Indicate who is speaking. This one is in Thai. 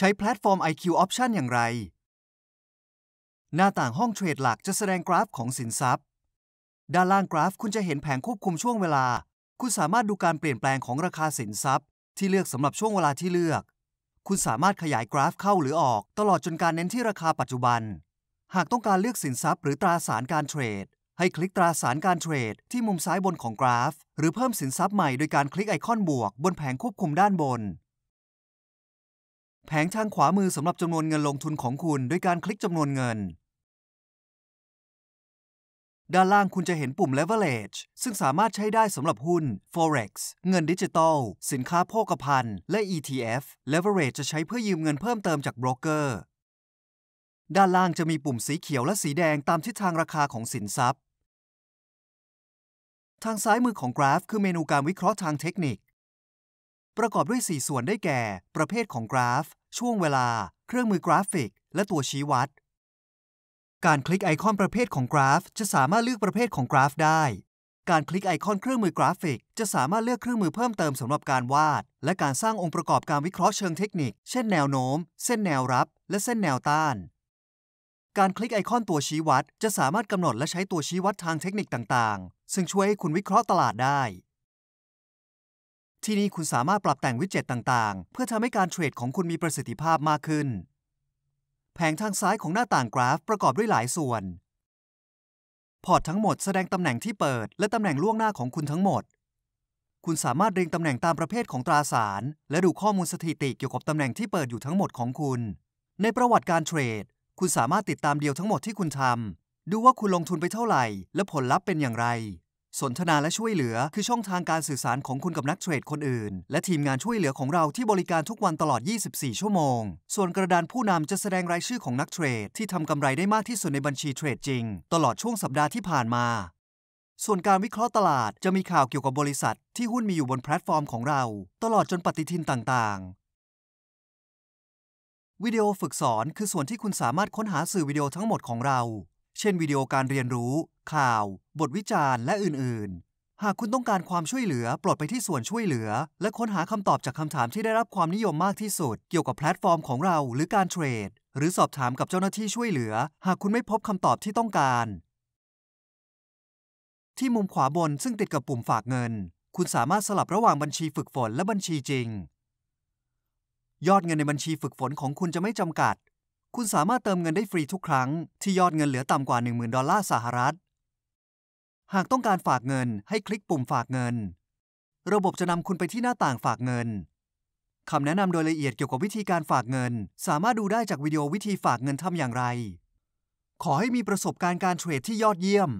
Speaker 1: ใช้แพลตฟอร์ม IQ Option อย่างไร หน้าต่างห้องเทรดหลักจะแสดงกราฟของสินทรัพย์ ด้านล่างกราฟคุณจะเห็นแผงควบคุมช่วงเวลา คุณสามารถดูการเปลี่ยนแปลงของราคาสินทรัพย์ ที่เลือกสำหรับช่วงเวลาที่เลือก คุณสามารถขยายกราฟเข้าหรือออกตลอดจนการเน้นที่ราคาปัจจุบัน หากต้องการเลือกสินทรัพย์หรือตราสารการเทรด ให้คลิกตราสารการเทรดที่มุมซ้ายบนของกราฟ หรือเพิ่มสินทรัพย์ใหม่โดยการคลิกไอคอนบวก บนแผงควบคุมด้านบนแผงทางขวามือสำหรับจำนวนเงินลงทุนของคุณ ด้วยการคลิกจำนวนเงิน ด้านล่างคุณจะเห็นปุ่ม Leverage ซึ่งสามารถใช้ได้สำหรับหุ้น Forex เงินดิจิตอลสินค้าโภคภัณฑ์ และ ETF Leverage จะใช้เพื่อยืมเงินเพิ่มเติมจากโบรกเกอร์ ด้านล่างจะมีปุ่มสีเขียวและสีแดงตามทิศทางราคาของสินทรัพย์ ทางซ้ายมือของกราฟคือเมนูการวิเคราะห์ทางเทคนิค ประกอบด้วย 4 ส่วนได้แก่ ประเภทของกราฟช่วงเวลา เครื่องมือกราฟิก และตัวชี้วัด การคลิกไอคอนประเภทของกราฟ จะสามารถเลือกประเภทของกราฟได้ การคลิกไอคอนเครื่องมือกราฟิก จะสามารถเลือกเครื่องมือเพิ่มเติมสำหรับการวาด และการสร้างองค์ประกอบการวิเคราะห์เชิงเทคนิค เช่นแนวโน้ม เส้นแนวรับ และเส้นแนวต้าน การคลิกไอคอนตัวชี้วัดจะสามารถกำหนดและใช้ตัวชี้วัดทางเทคนิคต่าง ๆ ซึ่งช่วยให้คุณวิเคราะห์ตลาดได้ที่นี่คุณสามารถปรับแต่งวิดเจ็ตต่างๆ เพื่อทำให้การเทรดของคุณมีประสิทธิภาพมากขึ้น แผงทางซ้ายของหน้าต่างกราฟประกอบด้วยหลายส่วน พอร์ตทั้งหมดแสดงตำแหน่งที่เปิด และตำแหน่งล่วงหน้าของคุณทั้งหมด คุณสามารถเรียงตำแหน่งตามประเภทของตราสาร และดูข้อมูลสถิติเกี่ยวกับตำแหน่งที่เปิดอยู่ทั้งหมดของคุณ ในประวัติการเทรด คุณสามารถติดตามเดียวทั้งหมดที่คุณทำดูว่าคุณลงทุนไปเท่าไหร่และผลลัพธ์เป็นอย่างไรสนทนาและช่วยเหลือคือช่องทางการสื่อสารของคุณกับนักเทรดคนอื่น และทีมงานช่วยเหลือของเราที่บริการทุกวันตลอด 24 ชั่วโมง ส่วนกระดานผู้นำจะแสดงรายชื่อของนักเทรดที่ทำกำไรได้มากที่สุดในบัญชีเทรดจริง ตลอดช่วงสัปดาห์ที่ผ่านมา ส่วนการวิเคราะห์ตลาดจะมีข่าวเกี่ยวกับบริษัท ที่หุ้นมีอยู่บนแพลตฟอร์มของเรา ตลอดจนปฏิทินต่าง ๆวิดีโอฝึกสอนคือส่วนที่คุณสามารถค้นหาสื่อวิดีโอทั้งหมดของเราเช่นวิดีโอการเรียนรู้ ข่าว บทวิจารณ์และอื่นๆ หากคุณต้องการความช่วยเหลือ ปลดไปที่ส่วนช่วยเหลือ และค้นหาคำตอบจากคำถามที่ได้รับความนิยมมากที่สุดเกี่ยวกับแพลตฟอร์มของเรา หรือการเทรด หรือสอบถามกับเจ้าหน้าที่ช่วยเหลือ หากคุณไม่พบคำตอบที่ต้องการ ที่มุมขวาบนซึ่งติดกับปุ่มฝากเงิน คุณสามารถสลับระหว่างบัญชีฝึกฝนและบัญชีจริง ยอดเงินในบัญชีฝึกฝนของคุณจะไม่จำกัดคุณสามารถเติมเงินได้ฟรีทุกครั้งที่ยอดเงินเหลือต่ำกว่า 10,000 ดอลลาร์สหรัฐ หากต้องการฝากเงิน ให้คลิกปุ่มฝากเงิน ระบบจะนำคุณไปที่หน้าต่างฝากเงินคำแนะนำโดยละเอียดเกี่ยวกับวิธีการฝากเงิน สามารถดูได้จากวิดีโอวิธีฝากเงินทำอย่างไร ขอให้มีประสบการณ์การเทรดที่ยอดเยี่ยม